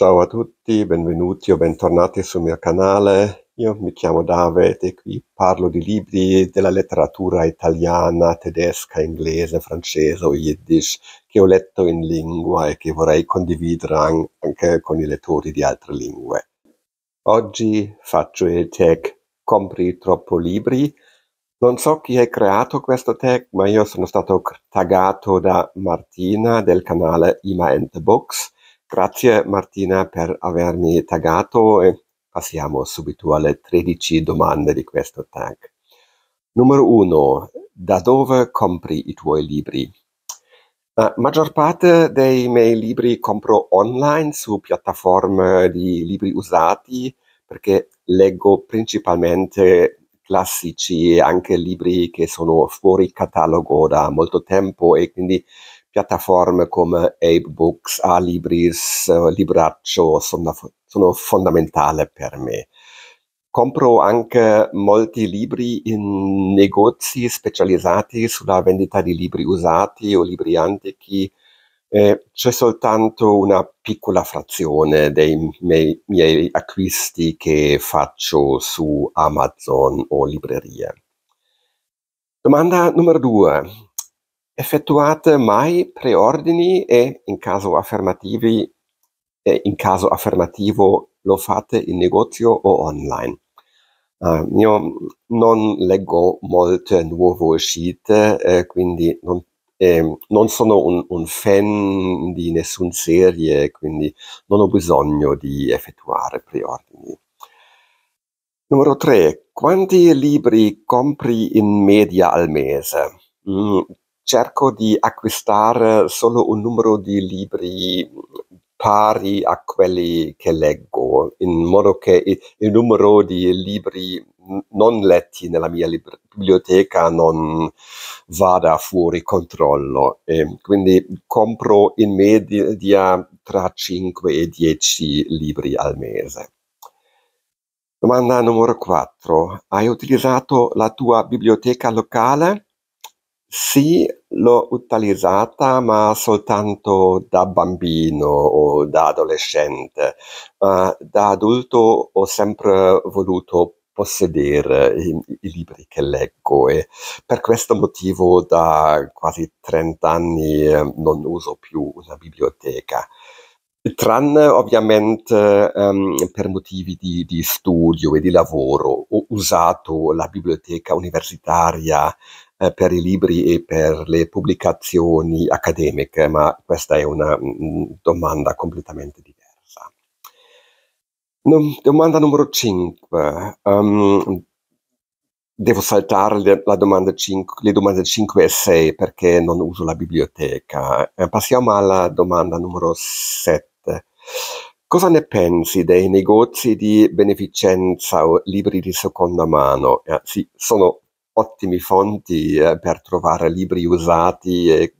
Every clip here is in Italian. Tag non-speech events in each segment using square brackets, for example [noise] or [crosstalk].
Ciao a tutti, benvenuti o bentornati sul mio canale. Io mi chiamo David e qui parlo di libri della letteratura italiana, tedesca, inglese, francese o yiddish che ho letto in lingua e che vorrei condividere anche con i lettori di altre lingue. Oggi faccio il tag Compri troppo libri. Non so chi ha creato questo tag, ma io sono stato tagato da Martina del canale Imaent Books Grazie Martina per avermi taggato e passiamo subito alle 13 domande di questo tag. Numero 1. Da dove compri i tuoi libri? La maggior parte dei miei libri compro online su piattaforme di libri usati perché leggo principalmente classici e anche libri che sono fuori catalogo da molto tempo e quindi piattaforme come ApeBooks, Alibris, eh, Libraccio sono, sono fondamentali per me. Compro anche molti libri in negozi specializzati sulla vendita di libri usati o libri antichi. Eh, c'è soltanto una piccola frazione dei miei, miei acquisti che faccio su Amazon o librerie. Domanda numero due. Effettuate mai preordini e, in caso, affermativi, e in caso affermativo, lo fate in negozio o online. Uh, io non leggo molte nuove uscite, eh, quindi non, eh, non sono un, un, fan di nessuna serie, quindi non ho bisogno di effettuare preordini. Numero 3. Quanti libri compri in media al mese? Mm, cerco di acquistare solo un numero di libri pari a quelli che leggo, in modo che il numero di libri non letti nella mia libra- biblioteca non vada fuori controllo. E quindi compro in media tra 5 e 10 libri al mese. Domanda numero 4. Hai utilizzato la tua biblioteca locale? Sì, l'ho utilizzata, ma soltanto da bambino o da adolescente. Uh, da adulto ho sempre voluto possedere i, i, libri che leggo e per questo motivo da quasi 30 anni eh, non uso più una biblioteca. Tranne ovviamente um, per motivi di, di studio e di lavoro, ho usato la biblioteca universitaria eh, per i libri e per le pubblicazioni accademiche, ma questa è una mh, mm, mm, domanda completamente diversa. No, domanda numero 5. Um, ehm, devo saltare le, domanda cinque, le, domande 5 e 6 perché non uso la biblioteca. Eh, passiamo alla domanda numero 7. Cosa ne pensi dei negozi di beneficenza o libri di seconda mano? Eh, sì, sono ottime fonti eh, per trovare libri usati e,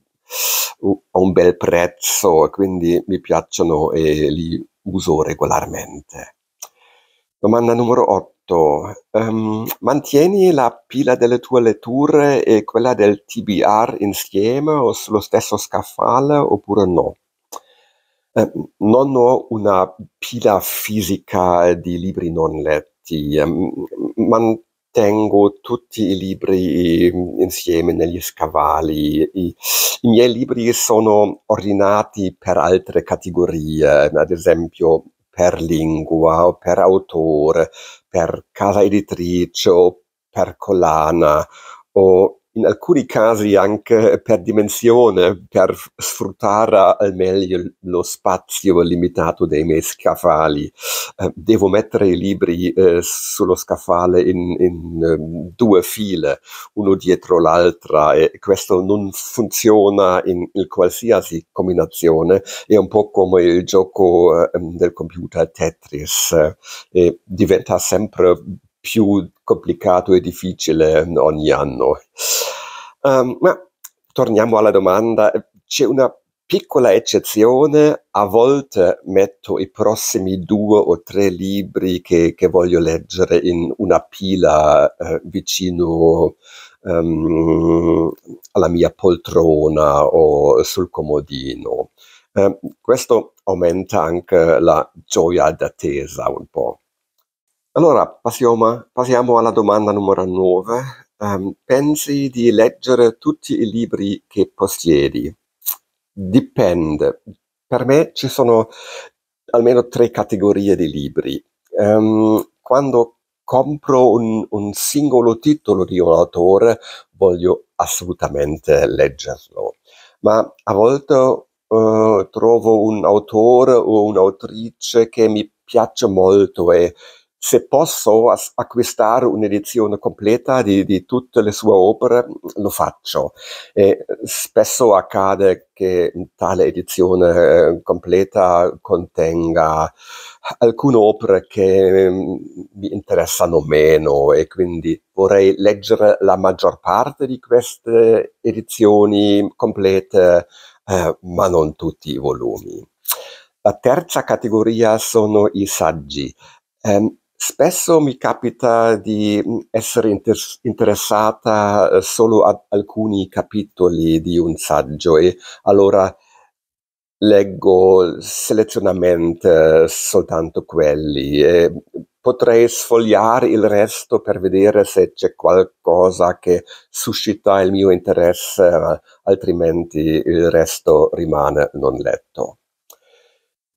a un bel prezzo, quindi mi piacciono e li uso regolarmente. Domanda numero 8. Um, ehm, mantieni la pila delle tue letture e quella del TBR insieme o sullo stesso scaffale oppure no? Ehm, non ho una pila fisica di libri non letti, ehm, man tengo tutti i libri mm, insieme negli scavali. I, I, miei libri sono ordinati per altre categorie, ad esempio per lingua, per autore, per casa editrice o per collana o in alcuni casi anche per dimensione, per sfruttare al meglio lo spazio limitato dei miei scaffali. Eh, devo mettere i libri eh, sullo scaffale in, in ehm, due file, uno dietro l'altra, e questo non funziona in, in qualsiasi combinazione. È un po' come il gioco ehm, del computer Tetris, e diventa sempre più complicato e difficile ogni anno. Um, ma torniamo alla domanda, c'è una piccola eccezione, a volte metto i prossimi due o tre libri che, che voglio leggere in una pila eh, vicino um, alla mia poltrona o sul comodino. Eh, questo aumenta anche la gioia d'attesa un po'. Allora, passiamo, passiamo alla domanda numero 9. Um, ehm, pensi di leggere tutti i libri che possiedi? Dipende. Per me ci sono almeno tre categorie di libri. Um, quando compro un, un, singolo titolo di un autore, voglio assolutamente leggerlo. Ma a volte uh, trovo un autore o un'autrice che mi piace molto e se posso as- acquistare un'edizione completa di, di, tutte le sue opere, lo faccio. E spesso accade che tale edizione eh, completa contenga alcune opere che mm, mi interessano meno e quindi vorrei leggere la maggior parte di queste edizioni complete, eh, ma non tutti i volumi. La terza categoria sono i saggi. Um, Spesso mi capita di mm, essere inter- interessata eh, solo ad alcuni capitoli di un saggio e allora leggo selezionamente soltanto quelli e potrei sfogliare il resto per vedere se c'è qualcosa che suscita il mio interesse, altrimenti il resto rimane non letto.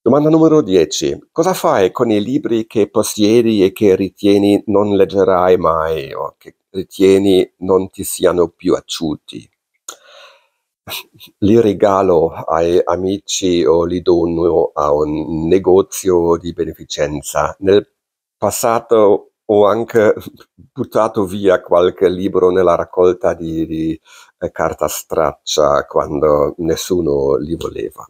Domanda numero 10. Cosa fai con i libri che possiedi e che ritieni non leggerai mai o che ritieni non ti siano più acciuti? Li regalo ai amici o li dono a un negozio di beneficenza. Nel passato ho anche buttato via qualche libro nella raccolta di, di eh, carta straccia quando nessuno li voleva.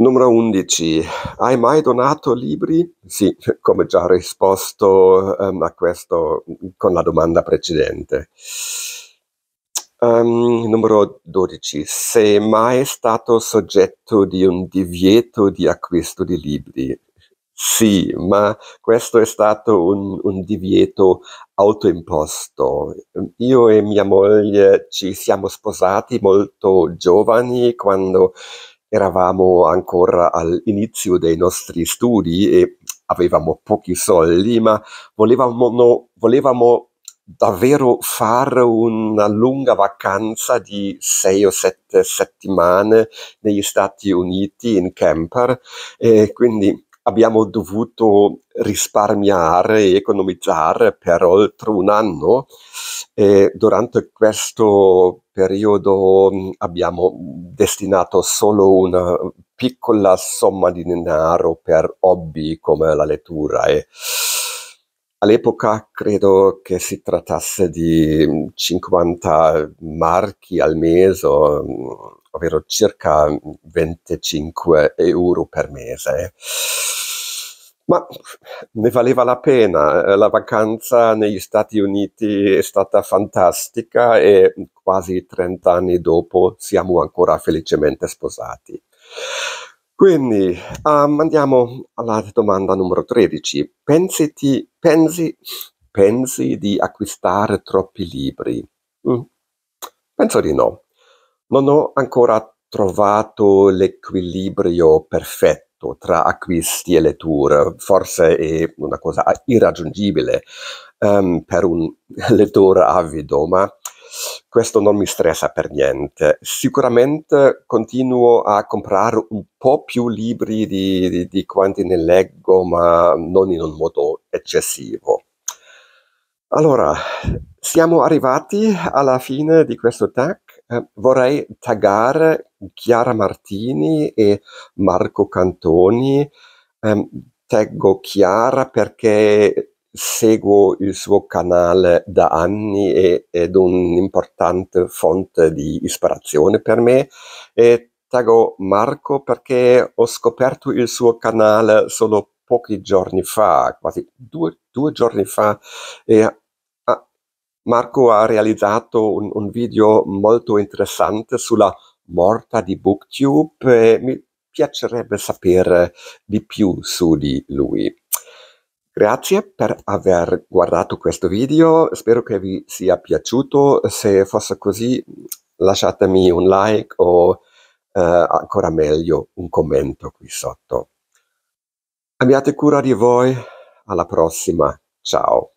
Numero 11. Hai mai donato libri? Sì, come già risposto um, a questo con la domanda precedente. Um, numero 12. Sei mai stato soggetto di un divieto di acquisto di libri? Sì, ma questo è stato un, un divieto autoimposto. Io e mia moglie ci siamo sposati molto giovani quando eravamo ancora all'inizio dei nostri studi e avevamo pochi soldi, ma volevamo, no, volevamo davvero fare una lunga vacanza di sei o sette settimane negli Stati Uniti in camper e quindi abbiamo dovuto risparmiare e economizzare per oltre un anno e durante questo periodo abbiamo destinato solo una piccola somma di denaro per hobby come la lettura e all'epoca credo che si trattasse di 50 marchi al mese, ovvero circa 25 euro per mese. Ma [laughs] ne valeva la pena, eh, la vacanza negli Stati Uniti è stata fantastica e quasi 30 anni dopo siamo ancora felicemente sposati. Quindi um, andiamo alla domanda numero 13. Pensi, ti, pensi, pensi di acquistare troppi libri? Mm. Penso di no. Non ho ancora trovato l'equilibrio perfetto rapporto tra acquisti e lettura forse è una cosa irraggiungibile um, per un [laughs] lettore avido, ma questo non mi stressa per niente. Sicuramente continuo a comprare un po' più libri di, di, di quanti ne leggo, ma non in un modo eccessivo. Allora, siamo arrivati alla fine di questo tag. Eh, vorrei taggare Chiara Martini e Marco Cantoni. Eh, taggo Chiara perché seguo il suo canale da anni e, ed un'importante fonte di ispirazione per me e taggo Marco perché ho scoperto il suo canale solo pochi giorni fa, quasi due, due giorni fa e Marco ha realizzato un, un video molto interessante sulla morta di Booktube e mi piacerebbe sapere di più su di lui. Grazie per aver guardato questo video, spero che vi sia piaciuto, se fosse così lasciatemi un like o eh, ancora meglio un commento qui sotto. Abbiate cura di voi, alla prossima, ciao!